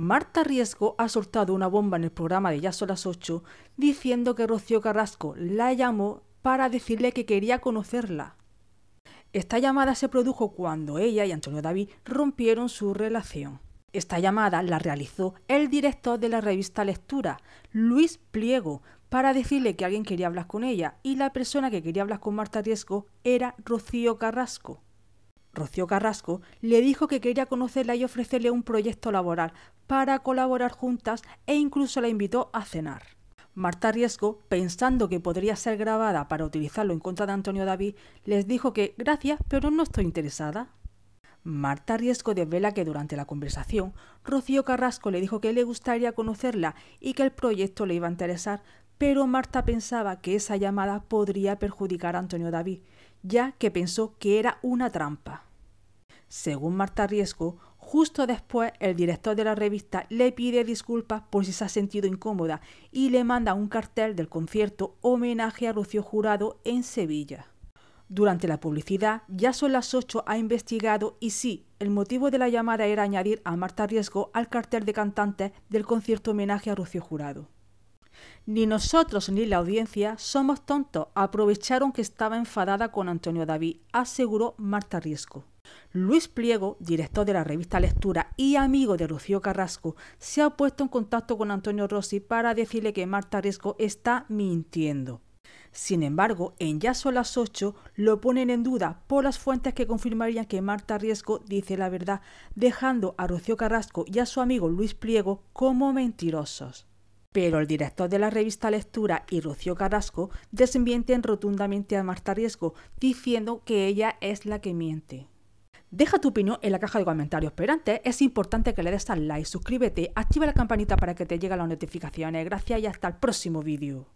Marta Riesgo ha soltado una bomba en el programa de Ya son las 8 diciendo que Rocío Carrasco la llamó para decirle que quería conocerla. Esta llamada se produjo cuando ella y Antonio David rompieron su relación. Esta llamada la realizó el director de la revista Lectura, Luis Pliego, para decirle que alguien quería hablar con ella y la persona que quería hablar con Marta Riesgo era Rocío Carrasco. Rocío Carrasco, le dijo que quería conocerla y ofrecerle un proyecto laboral para colaborar juntas e incluso la invitó a cenar. Marta Riesgo, pensando que podría ser grabada para utilizarlo en contra de Antonio David, les dijo que gracias, pero no estoy interesada. Marta Riesgo desvela que durante la conversación, Rocío Carrasco le dijo que le gustaría conocerla y que el proyecto le iba a interesar, pero Marta pensaba que esa llamada podría perjudicar a Antonio David, ya que pensó que era una trampa. Según Marta Riesgo, justo después el director de la revista le pide disculpas por si se ha sentido incómoda y le manda un cartel del concierto homenaje a Rocío Jurado en Sevilla. Durante la publicidad, ya son las 8, ha investigado y sí, el motivo de la llamada era añadir a Marta Riesgo al cartel de cantantes del concierto homenaje a Rocío Jurado. Ni nosotros ni la audiencia somos tontos, aprovecharon que estaba enfadada con Antonio David, aseguró Marta Riesgo. Luis Pliego, director de la revista Lectura y amigo de Rocío Carrasco, se ha puesto en contacto con Antonio Rossi para decirle que Marta Riesgo está mintiendo. Sin embargo, en Ya son las 8 lo ponen en duda por las fuentes que confirmarían que Marta Riesgo dice la verdad, dejando a Rocío Carrasco y a su amigo Luis Pliego como mentirosos. Pero el director de la revista Lectura y Rocío Carrasco desmienten rotundamente a Marta Riesgo, diciendo que ella es la que miente. Deja tu opinión en la caja de comentarios, pero antes es importante que le des al like, suscríbete, activa la campanita para que te lleguen las notificaciones. Gracias y hasta el próximo vídeo.